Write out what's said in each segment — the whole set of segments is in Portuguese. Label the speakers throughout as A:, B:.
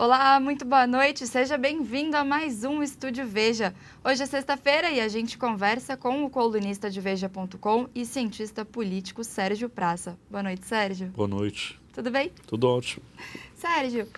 A: Olá, muito boa noite, seja bem-vindo a mais um Estúdio Veja. Hoje é sexta-feira e a gente conversa com o colunista de Veja.com e cientista político Sérgio Praça. Boa noite, Sérgio.
B: Boa noite. Tudo bem? Tudo ótimo.
A: Sérgio,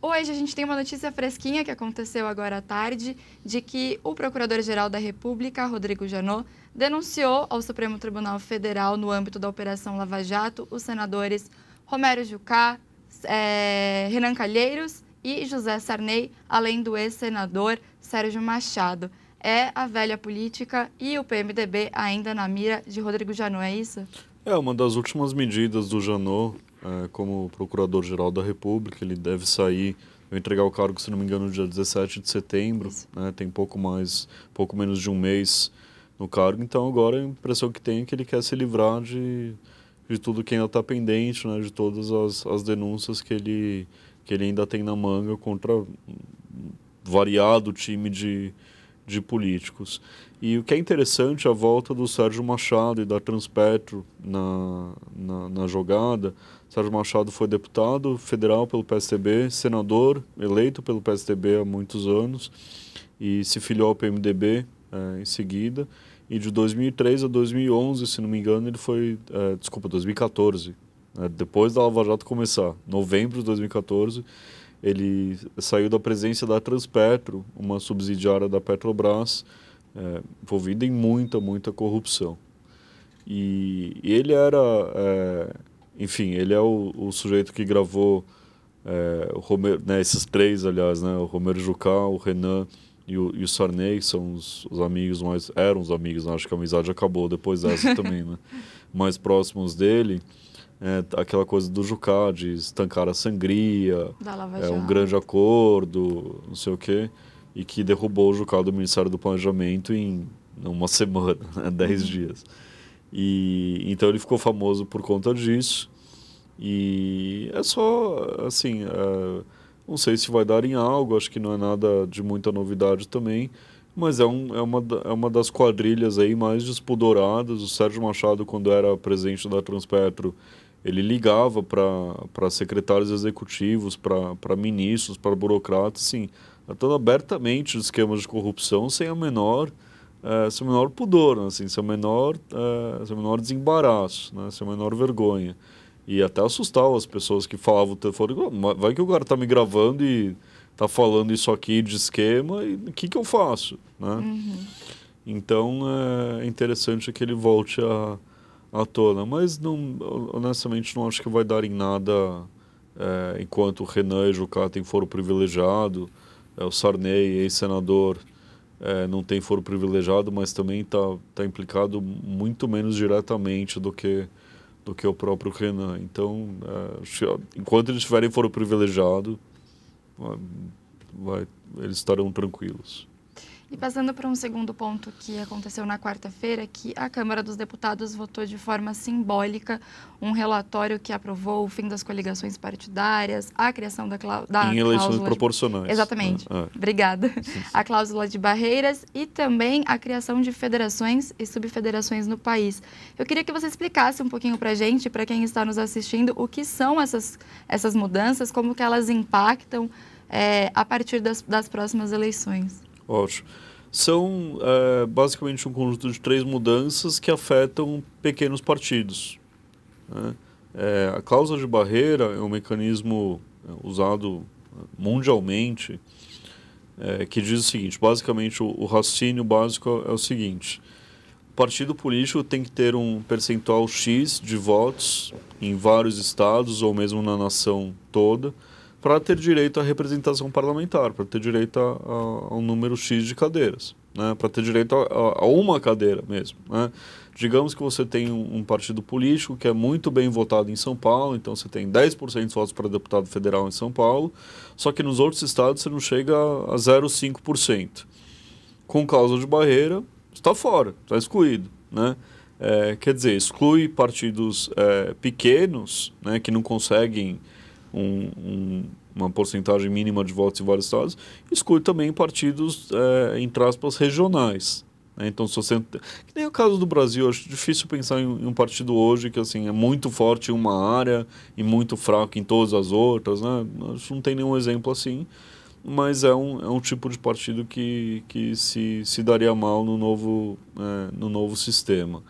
A: hoje a gente tem uma notícia fresquinha que aconteceu agora à tarde de que o Procurador-Geral da República, Rodrigo Janot, denunciou ao Supremo Tribunal Federal, no âmbito da Operação Lava Jato, os senadores Romero Jucá, é, Renan Calheiros e José Sarney, além do ex-senador Sérgio Machado. É a velha política e o PMDB ainda na mira de Rodrigo Janot, é isso?
B: É, uma das últimas medidas do Janot é, como Procurador-Geral da República. Ele deve sair, entregar o cargo, se não me engano, no dia 17 de setembro. Né? Tem pouco mais, pouco menos de um mês no cargo. Então agora a impressão que tem é que ele quer se livrar de, de tudo que ainda está pendente, né? de todas as, as denúncias que ele que ele ainda tem na manga contra variado time de, de políticos. E o que é interessante, a volta do Sérgio Machado e da Transpetro na, na, na jogada. Sérgio Machado foi deputado federal pelo PSDB, senador eleito pelo PSDB há muitos anos e se filiou ao PMDB é, eh, em seguida. E de 2003 a 2011, se não me engano, ele foi. É, desculpa, 2014. Né? Depois da Lava Jato começar, novembro de 2014, ele saiu da presença da Transpetro, uma subsidiária da Petrobras, é, envolvida em muita, muita corrupção. E, e ele era, é, enfim, ele é o, o sujeito que gravou é, o Romero, né, esses três, aliás, né, o Romero Jucá, o Renan e o, e o Sarney, que são os, os amigos, mais, eram os amigos, né, acho que a amizade acabou depois dessa também, né, mais próximos dele. É, aquela coisa do Jucá, de estancar a sangria, é, um grande acordo, não sei o quê, e que derrubou o Jucá do Ministério do Planejamento em uma semana, né, dez uhum. dias. E, então ele ficou famoso por conta disso. E é só, assim, é, não sei se vai dar em algo, acho que não é nada de muita novidade também, mas é, um, é, uma, é uma das quadrilhas aí mais despudoradas. O Sérgio Machado, quando era presidente da Transpetro, ele ligava para secretários executivos, para ministros, para burocratas, assim, tratando abertamente os esquemas de corrupção sem a menor, é, sem o menor pudor, né? assim, sem, o menor, é, sem menor desembaraço, né? sem a menor vergonha. E até assustava as pessoas que falavam o telefone, vai que o cara tá me gravando e tá falando isso aqui de esquema, e o que, que eu faço? Né? Uhum. Então eh, é interessante que ele volte a à tona, mas não, honestamente não acho que vai dar em nada é, enquanto o Renan e o Jucatem foram privilegiados, é, o Sarney, ex-senador, é, não tem foro privilegiado, mas também está tá implicado muito menos diretamente do que do que o próprio Renan. Então, é, enquanto eles tiverem foro privilegiado, vai, eles estarão tranquilos.
A: E passando para um segundo ponto que aconteceu na quarta-feira, que a Câmara dos Deputados votou de forma simbólica um relatório que aprovou o fim das coligações partidárias, a criação da, clá... da em eleições proporcionais. De... Exatamente. Ah, ah. Obrigada. Sim, sim. A cláusula de barreiras e também a criação de federações e subfederações no país. Eu queria que você explicasse um pouquinho para gente, para quem está nos assistindo, o que são essas, essas mudanças, como que elas impactam é, a partir das, das próximas eleições.
B: Ótimo. São é, basicamente um conjunto de três mudanças que afetam pequenos partidos. Né? É, a cláusula de barreira é um mecanismo eh, usado mundialmente é, que diz o seguinte: basicamente, o, o raciocínio básico é, é o seguinte. O partido político tem que ter um percentual X de votos em vários estados ou mesmo na nação toda para ter direito à representação parlamentar, para ter direito a, a, a, um número X de cadeiras, né? para ter direito a, a, uma cadeira mesmo. Né? Digamos que você tem um, um, partido político que é muito bem votado em São Paulo, então você tem 10% de votos para deputado federal em São Paulo, só que nos outros estados você não chega a 0,5%. Com causa de barreira, está fora, está excluído. Né? É, quer dizer, exclui partidos é, pequenos né, que não conseguem um, um, uma porcentagem mínima de votos em vários estados, exclui também partidos, é, entre aspas, regionais. Né? Então, se você... Que nem o caso do Brasil, acho difícil pensar em, em, um partido hoje que assim, é muito forte em uma área e muito fraco em todas as outras. Né? não tem nenhum exemplo assim mas é um, é um tipo de partido que, que se, se daria mal no novo, é, no novo sistema.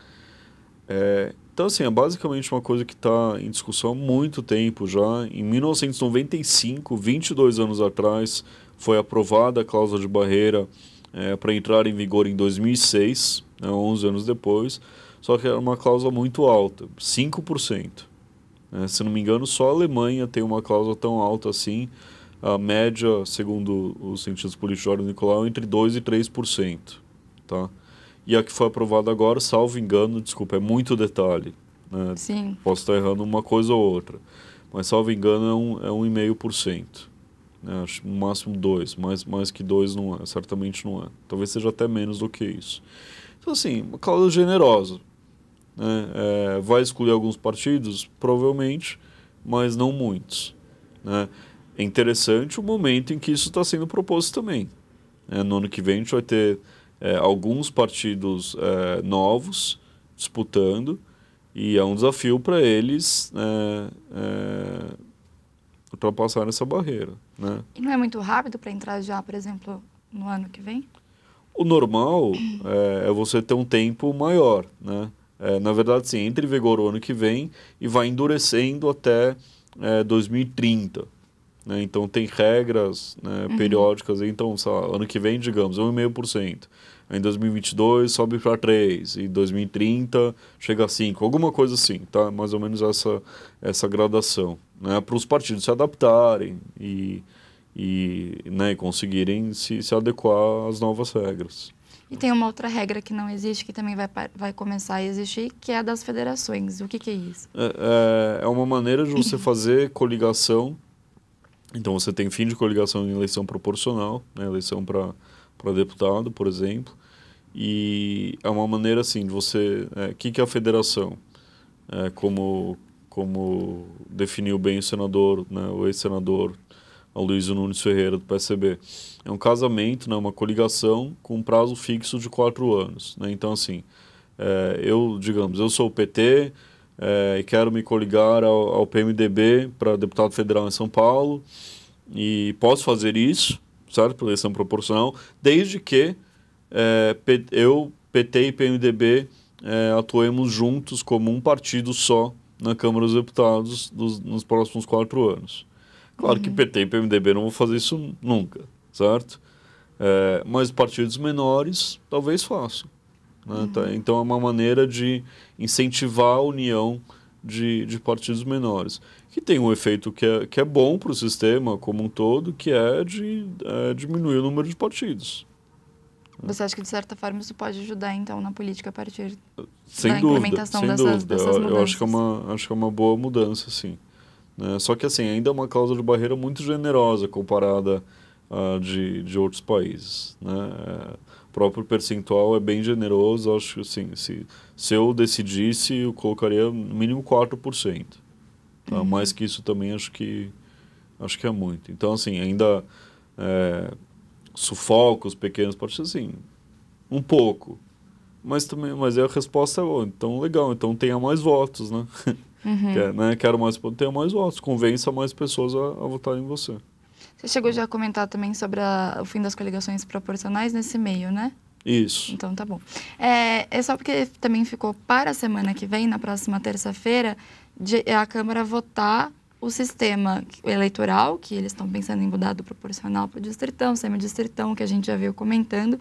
B: É, então, assim, é basicamente uma coisa que está em discussão há muito tempo já. Em 1995, 22 anos atrás, foi aprovada a cláusula de barreira é, para entrar em vigor em 2006, né, 11 anos depois, só que era uma cláusula muito alta, 5%. É, se não me engano, só a Alemanha tem uma cláusula tão alta assim, a média, segundo os cientistas políticos de Nicolau, é entre 2% e 3%. Tá? E a que foi aprovada agora, salvo engano, desculpa, é muito detalhe. Né? Sim. Posso estar errando uma coisa ou outra. Mas, salvo engano, é um, é um 1,5%. Né? Acho no máximo 2%. Mais, mais que 2% não é, certamente não é. Talvez seja até menos do que isso. Então, assim, uma cláusula generosa. Né? É, vai excluir alguns partidos? Provavelmente, mas não muitos. Né? É interessante o momento em que isso está sendo proposto também. É, no ano que vem a gente vai ter é, alguns partidos é, novos disputando e é um desafio para eles né, é, ultrapassar essa barreira. Né?
A: E não é muito rápido para entrar já, por exemplo, no ano que vem?
B: O normal é, é você ter um tempo maior, né? É, na verdade, sim, entre em vigor o ano que vem e vai endurecendo até 2030. É, né? Então, tem regras né, uhum. periódicas. Então, lá, ano que vem, digamos, 1,5%. Em 2022, sobe para 3%. Em 2030, chega a 5%. Alguma coisa assim, tá? Mais ou menos essa, essa gradação. Né? Para os partidos se adaptarem e, e, né, conseguirem se, se adequar às novas regras.
A: E tem uma outra regra que não existe, que também vai, vai começar a existir, que é a das federações. O que, que é isso?
B: é, é, é uma maneira de você fazer coligação então você tem fim de coligação em eleição proporcional, né, eleição para deputado, por exemplo, e é uma maneira assim de você. O é, que, que é a federação? É, como, como definiu bem o senador, né, o ex-senador Aloysio Nunes Ferreira, do PSB. É um casamento, né, uma coligação com um prazo fixo de quatro anos. Né? Então, assim, é, eu, digamos, eu sou o PT, é, e quero me coligar ao, ao PMDB para deputado federal em São Paulo e posso fazer isso, certo? Por eleição proporcional, desde que é, eu, PT e PMDB é, atuemos juntos como um partido só na Câmara dos Deputados dos, nos próximos quatro anos. Claro uhum. que PT e PMDB não vão fazer isso nunca, certo? É, mas partidos menores talvez façam. Né? Uhum. Tá? Então, é uma maneira de incentivar a união de, de partidos menores. Que tem um efeito que é, que é bom para o sistema como um todo, que é de é, diminuir o número de partidos.
A: Você acha que, de certa forma, isso pode ajudar, então, na política a partir
B: sem da dúvida, implementação sem dessas, dúvida. dessas mudanças? Eu acho que é uma, acho que é uma boa mudança, sim. Né? Só que, assim, ainda é uma cláusula de barreira muito generosa comparada uh, de, de outros países. Né? É próprio percentual é bem generoso. Acho que assim, se, se eu decidisse, eu colocaria no mínimo 4%. Tá? Uhum. Mais que isso também acho que, acho que é muito. Então, assim, ainda é, os pequenos partidos, assim, um pouco. Mas também, mas a resposta é, oh, então legal, então tenha mais votos, né? Uhum. Quer, né? Quero mais, tenha mais votos, convença mais pessoas a, a votar em você.
A: Você chegou já a comentar também sobre a, o fim das coligações proporcionais nesse meio, né?
B: Isso. Então
A: tá bom. É, é só porque também ficou para a semana que vem, na próxima terça-feira, é a Câmara votar o sistema eleitoral, que eles estão pensando em mudar do proporcional para o distritão, semidistritão, que a gente já veio comentando,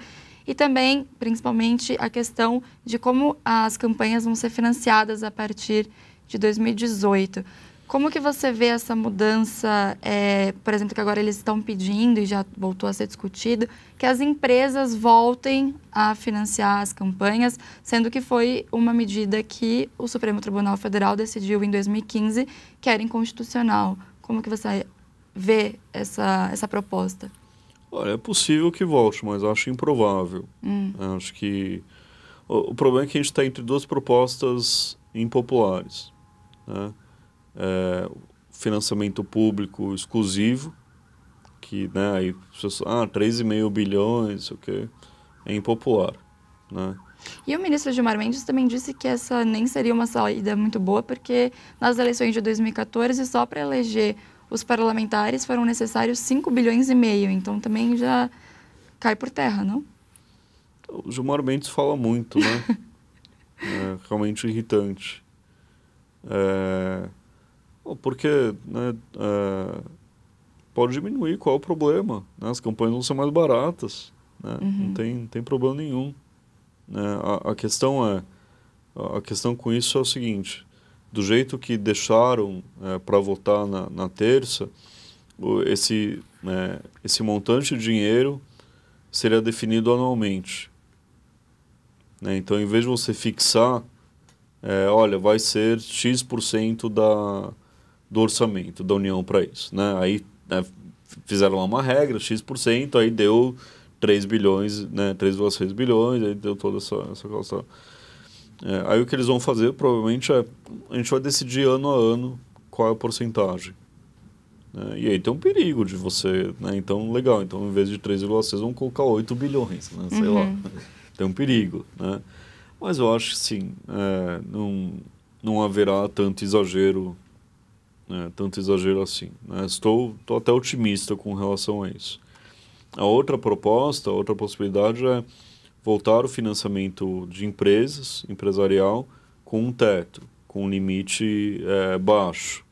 A: e também, principalmente, a questão de como as campanhas vão ser financiadas a partir de 2018. Como que você vê essa mudança, é, por exemplo, que agora eles estão pedindo e já voltou a ser discutido, que as empresas voltem a financiar as campanhas, sendo que foi uma medida que o Supremo Tribunal Federal decidiu em 2015 que era inconstitucional. Como que você vê essa, essa proposta?
B: Olha, é possível que volte, mas acho improvável. Hum. Acho que o, o, problema é que a gente está entre duas propostas impopulares. Né? é, financiamento público exclusivo, que né, aí, ah, 3,5 bilhões, o que é impopular. Né?
A: E o ministro Gilmar Mendes também disse que essa nem seria uma saída muito boa, porque nas eleições de 2014, só para eleger os parlamentares foram necessários 5 bilhões e meio, então também já cai por terra, não?
B: O Gilmar Mendes fala muito, né? é realmente irritante. É... Porque né, é, pode diminuir, qual é o problema? Né? As campanhas vão ser mais baratas, né? uhum. não, tem, não tem problema nenhum. Né? A, a, questão é, a questão com isso é o seguinte, do jeito que deixaram é, para votar na, na terça, esse, né, esse montante de dinheiro seria definido anualmente. Né? Então, em vez de você fixar é, olha, vai ser X% da, do orçamento da União para isso. Né? Aí né, fizeram lá uma regra, X%, aí deu 3 bilhões, né, 3,6 bilhões, aí deu toda essa, essa questão. É, aí o que eles vão fazer provavelmente é, a gente vai decidir ano a ano qual é a porcentagem. Né? E aí tem um perigo de você, né? então legal, então em vez de 3,6 vão colocar 8 bilhões, né? sei uhum. lá, tem um perigo. Né? Mas eu acho que sim, é, não, não haverá tanto exagero né? tanto exagero assim. Né? Estou, estou até otimista com relação a isso. A outra proposta, a outra possibilidade é voltar o financiamento de empresas, empresarial, com um teto, com um limite é, baixo.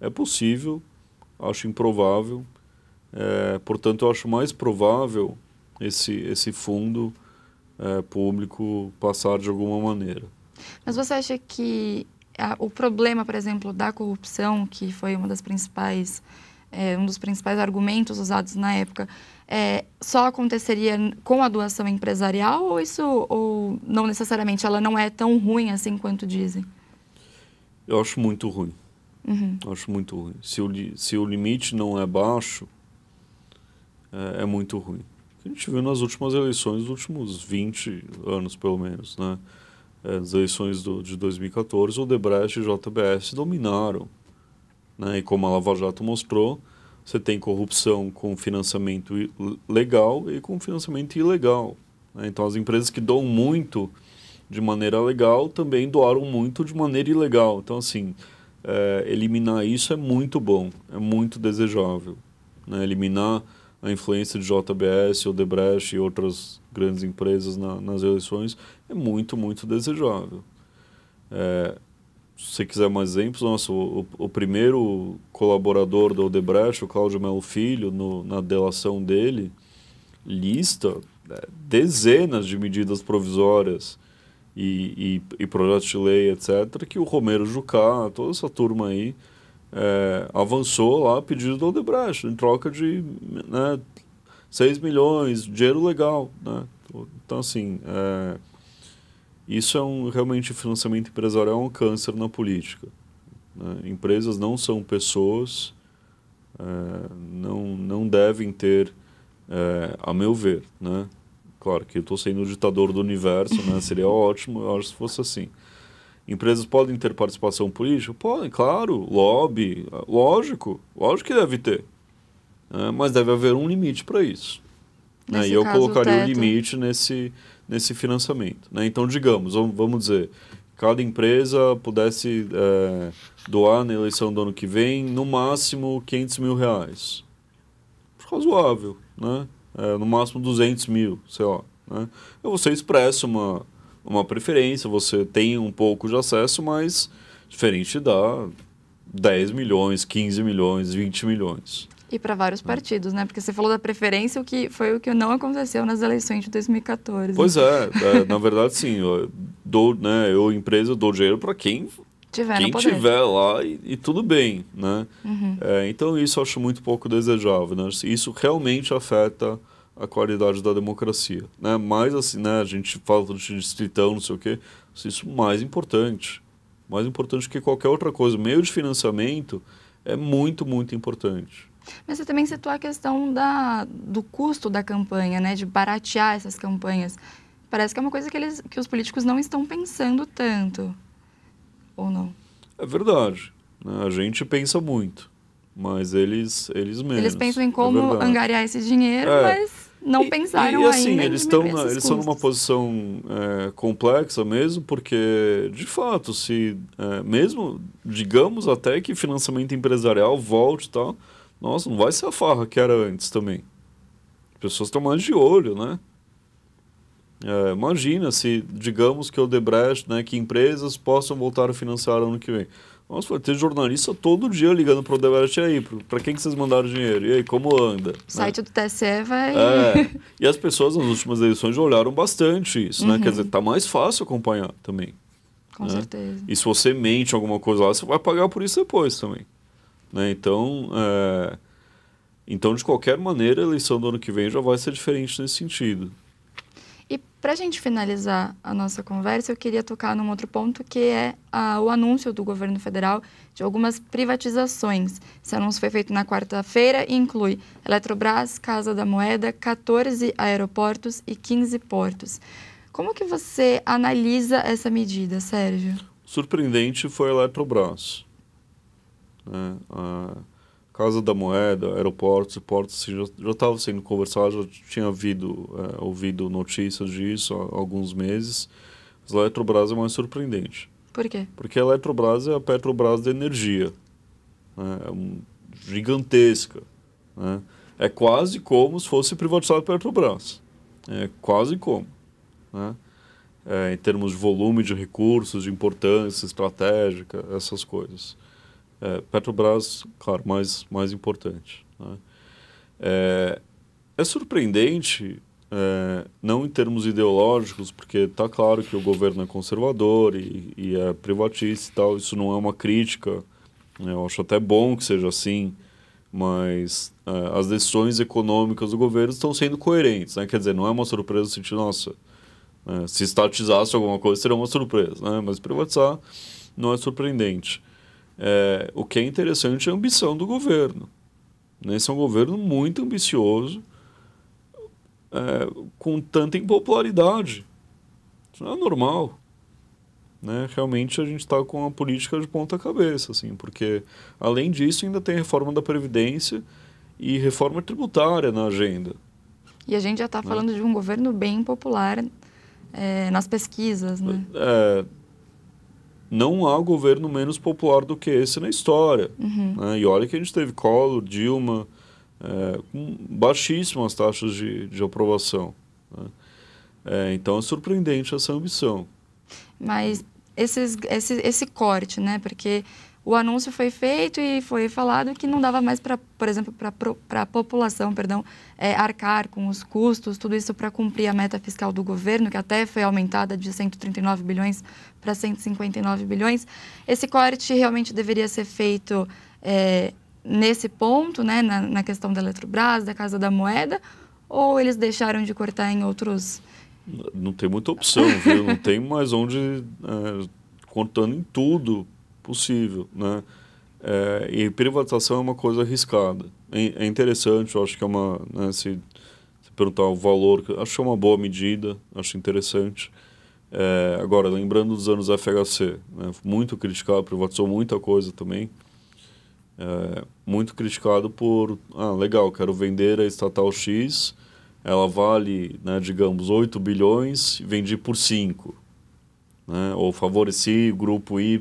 B: É possível, acho improvável, é, portanto, eu acho mais provável esse, esse fundo é, público passar de alguma maneira.
A: Mas você acha que a, o problema, por exemplo, da corrupção, que foi uma das principais, é, um dos principais argumentos usados na época, é, só aconteceria com a doação empresarial ou isso ou não necessariamente ela não é tão ruim assim quanto dizem?
B: Eu acho muito ruim. Uhum. Acho muito ruim. Se o, se o limite não é baixo, é, é muito ruim. a gente viu nas últimas eleições, nos últimos 20 anos, pelo menos, né? É, as eleições do, de 2014, o Debrecht e o JBS dominaram. Né? E como a Lava Jato mostrou, você tem corrupção com financiamento legal e com financiamento ilegal. Né? Então, as empresas que doam muito de maneira legal também doaram muito de maneira ilegal. Então, assim, é, eliminar isso é muito bom, é muito desejável. Né? Eliminar a influência de JBS, Odebrecht e outras grandes empresas na, nas eleições é muito, muito desejável. É, se quiser mais exemplos, nossa, o, o primeiro colaborador do Odebrecht, o Cláudio Melo Filho, no, na delação dele, lista né, dezenas de medidas provisórias e, e, e projetos de lei, etc., que o Romero Jucá, toda essa turma aí, é, avançou lá pedido do Odebrecht, em troca de né, 6 milhões, dinheiro legal. Né? Então, assim, é, isso é um, realmente financiamento empresarial é um câncer na política. Né? Empresas não são pessoas, é, não, não devem ter, é, a meu ver, né? claro que eu estou sendo o ditador do universo, né? seria ótimo, eu acho, se fosse assim. Empresas podem ter participação política? Podem, claro. Lobby, lógico. Lógico que deve ter. É, mas deve haver um limite para isso.
A: Né? E eu caso, colocaria o um limite
B: nesse, nesse financiamento. Né? Então, digamos, vamos dizer, cada empresa pudesse é, doar na eleição do ano que vem, no máximo, 500 mil reais. Razoável, né? É, no máximo, 200 mil, sei lá. Né? Eu vou ser expresso uma uma preferência, você tem um pouco de acesso, mas diferente da 10 milhões, 15 milhões, 20 milhões.
A: E para vários né? partidos, né? Porque você falou da preferência, o que foi o que não aconteceu nas eleições de 2014. Pois é,
B: é na verdade sim, eu, dou, né, eu empresa dou dinheiro para quem
A: tiver, quem tiver
B: lá e, e, tudo bem, né? Uhum. É, então isso eu acho muito pouco desejável, né? Isso realmente afeta a qualidade da democracia, né? Mais assim, né? A gente fala de distritão, não sei o quê. Isso é mais importante, mais importante que qualquer outra coisa. Meio de financiamento é muito, muito importante.
A: Mas você também citou a questão da, do custo da campanha, né? De baratear essas campanhas. Parece que é uma coisa que, eles, que os políticos não estão pensando tanto, ou não?
B: É verdade. Né? A gente pensa muito mas eles eles menos. Eles pensam em é como é angariar
A: esse dinheiro, é. mas não pensaram e, e assim, ainda eles estão eles estão numa
B: posição é, complexa mesmo porque de fato se é, mesmo digamos até que financiamento empresarial volte e tal nossa não vai ser a farra que era antes também As pessoas estão mais de olho né é, imagina se digamos que o Debrecht né que empresas possam voltar a financiar ano que vem Vamos supor, tem jornalista todo dia ligando o Odebrecht aí, para quem que vocês mandaram dinheiro? E aí, como anda? O site
A: né? do TSE vai... É,
B: e as pessoas nas últimas eleições olharam bastante isso, uhum. né? Quer uhum. dizer, tá mais fácil acompanhar também. Com né? certeza. E se você mente alguma coisa lá, você vai pagar por isso depois também. Né? Então, é... então, de qualquer maneira, a eleição do ano que vem já vai ser diferente nesse sentido.
A: E para a gente finalizar a nossa conversa, eu queria tocar num outro ponto que é a, ah, o anúncio do governo federal de algumas privatizações. Esse anúncio foi feito na quarta-feira e inclui Eletrobras, Casa da Moeda, 14 aeroportos e 15 portos. Como que você analisa essa medida, Sérgio?
B: Surpreendente foi a Eletrobras. É, né? a ah, Casa da Moeda, aeroportos, portos, assim, já estava sendo conversado, já tinha havido, é, ouvido notícias disso há alguns meses. Mas a Eletrobras é mais surpreendente. Por quê? Porque a Eletrobras é a Petrobras da energia. Né? É um, gigantesca. Né? É quase como se fosse privatizado a Petrobras. É quase como. Né? É, em termos de volume de recursos, de importância estratégica, essas coisas. É, Petrobras, claro, mais, mais importante. Né? É, é, surpreendente, é, não em termos ideológicos, porque está claro que o governo é conservador e, e, é privatista e tal, isso não é uma crítica, né? eu acho até bom que seja assim, mas é, as decisões econômicas do governo estão sendo coerentes, né? quer dizer, não é uma surpresa sentir, nossa, é, se estatizasse alguma coisa seria uma surpresa, né? mas privatizar não é surpreendente. É, o que é interessante é a ambição do governo. Né? Esse é um governo muito ambicioso, é, com tanta impopularidade. Isso não é normal. Né? Realmente a gente está com a política de ponta cabeça, assim, porque além disso ainda tem reforma da Previdência e reforma tributária na agenda.
A: E a gente já está né? falando de um governo bem popular é, nas pesquisas, né?
B: É, não há governo menos popular do que esse na história. Uhum. Né? E olha que a gente teve Collor, Dilma, é, com baixíssimas taxas de, de aprovação. Né? É, então é surpreendente essa ambição.
A: Mas esses, esse, esse corte, né? Porque o anúncio foi feito e foi falado que não dava mais para, por exemplo, para a população, perdão, é, arcar com os custos, tudo isso para cumprir a meta fiscal do governo, que até foi aumentada de 139 bilhões para 159 bilhões. Esse corte realmente deveria ser feito é, nesse ponto, né, na, na questão da Eletrobras, da Casa da Moeda, ou eles deixaram de cortar em outros...
B: Não tem muita opção, viu? não tem mais onde... É, contando em tudo possível, né? É, e privatização é uma coisa arriscada. É, é, interessante, eu acho que é uma. Né, se, se, perguntar o valor, acho que é uma boa medida, acho interessante. É, agora, lembrando dos anos FHC, né, muito criticado, privatizou muita coisa também. É, muito criticado por. Ah, legal, quero vender a estatal X, ela vale, né, digamos, 8 bilhões, vendi por 5. Né, ou favoreci grupo Y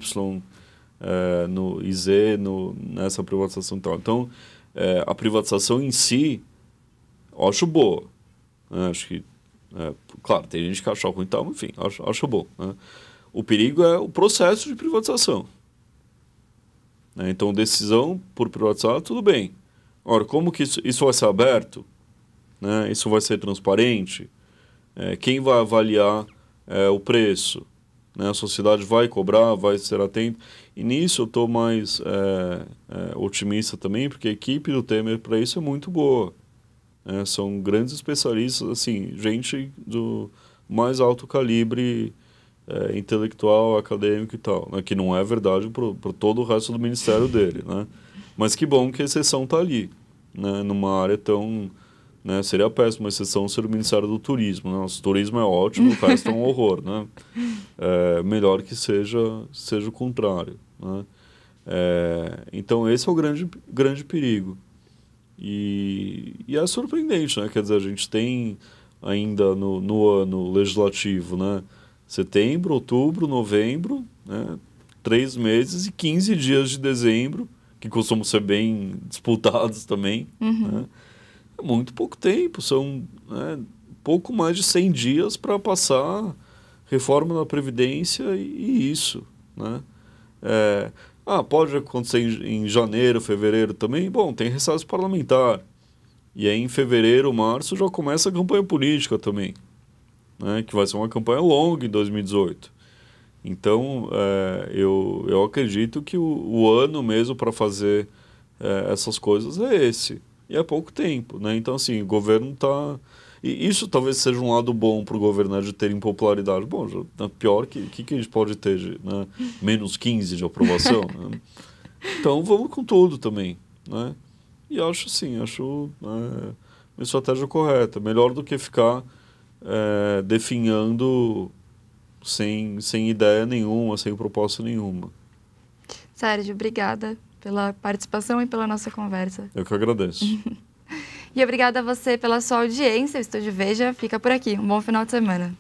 B: é, no IZ, no, nessa privatização e tal. Então, é, a privatização em si, eu acho boa. Né? Acho que, é, claro, tem gente que acha ruim e tal, mas enfim, acho, acho bom. Né? O perigo é o processo de privatização. Né? Então, decisão por privatizar, tudo bem. Agora como que isso, isso vai ser aberto? Né? Isso vai ser transparente? É, quem vai avaliar é, o preço? Né? A sociedade vai cobrar, vai ser atenta. E nisso eu estou mais é, é, otimista também, porque a equipe do Temer para isso é muito boa. É, são grandes especialistas, assim, gente do mais alto calibre é, intelectual, acadêmico e tal, né? que não é verdade para todo o resto do ministério dele, né? Mas que bom que a exceção está ali, né? numa área tão né? Seria péssimo uma exceção ser o Ministério do Turismo. Né? O turismo é ótimo, o resto é um horror. Né? É, melhor que seja, seja o contrário. Né? É, então, esse é o grande, grande perigo. E, e, é surpreendente, né? Quer dizer, a gente tem ainda no, no ano legislativo, né? Setembro, outubro, novembro, né? Três meses e 15 dias de dezembro, que costumam ser bem disputados também, uhum. né? é muito pouco tempo, são né, pouco mais de 100 dias para passar reforma da Previdência e, e isso. Né? É, ah, pode acontecer em, em, janeiro, fevereiro também? Bom, tem recesso parlamentar. E aí em fevereiro, março já começa a campanha política também, né? que vai ser uma campanha longa em 2018. Então, é, eu, eu acredito que o, o ano mesmo para fazer é, essas coisas é esse e é pouco tempo, né? Então, assim, o governo está... E isso talvez seja um lado bom para o governo, né, de ter impopularidade. Bom, já, tá pior que, que que a gente pode ter, de, né? Menos 15 de aprovação, né? Então, vamos com tudo também, né? E acho, sim, acho é, uma estratégia correta. Melhor do que ficar é, definhando sem, sem ideia nenhuma, sem proposta nenhuma.
A: Sérgio, obrigada pela participação e pela nossa conversa.
B: Eu que agradeço.
A: e obrigada a você pela sua audiência. O Estúdio Veja fica por aqui. Um bom final de semana.